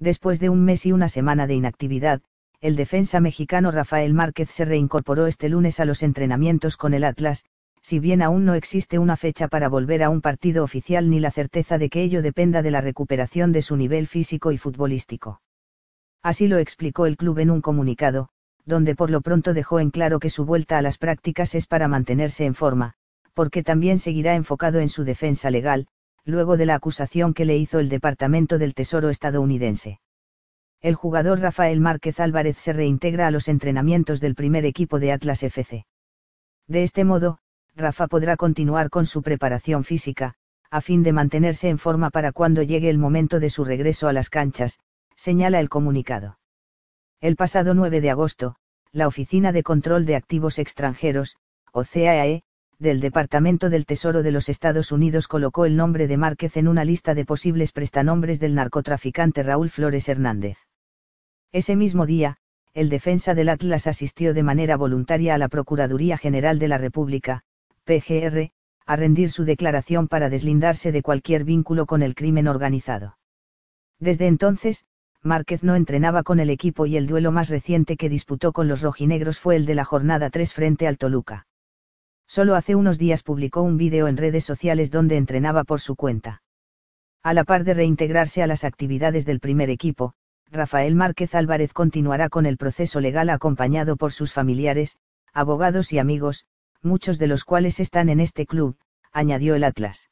Después de un mes y una semana de inactividad, el defensa mexicano Rafael Márquez se reincorporó este lunes a los entrenamientos con el Atlas, si bien aún no existe una fecha para volver a un partido oficial ni la certeza de que ello dependa de la recuperación de su nivel físico y futbolístico. Así lo explicó el club en un comunicado, donde por lo pronto dejó en claro que su vuelta a las prácticas es para mantenerse en forma, porque también seguirá enfocado en su defensa legal, luego de la acusación que le hizo el Departamento del Tesoro estadounidense. El jugador Rafael Márquez Álvarez se reintegra a los entrenamientos del primer equipo de Atlas FC. De este modo, Rafa podrá continuar con su preparación física, a fin de mantenerse en forma para cuando llegue el momento de su regreso a las canchas, señala el comunicado. El pasado 9 de agosto, la Oficina de Control de Activos Extranjeros, OCAE, del Departamento del Tesoro de los Estados Unidos colocó el nombre de Márquez en una lista de posibles prestanombres del narcotraficante Raúl Flores Hernández. Ese mismo día, el defensa del Atlas asistió de manera voluntaria a la Procuraduría General de la República, PGR, a rendir su declaración para deslindarse de cualquier vínculo con el crimen organizado. Desde entonces, Márquez no entrenaba con el equipo y el duelo más reciente que disputó con los rojinegros fue el de la jornada 3 frente al Toluca. Solo hace unos días publicó un vídeo en redes sociales donde entrenaba por su cuenta. A la par de reintegrarse a las actividades del primer equipo, Rafael Márquez Álvarez continuará con el proceso legal acompañado por sus familiares, abogados y amigos, muchos de los cuales están en este club, añadió el Atlas.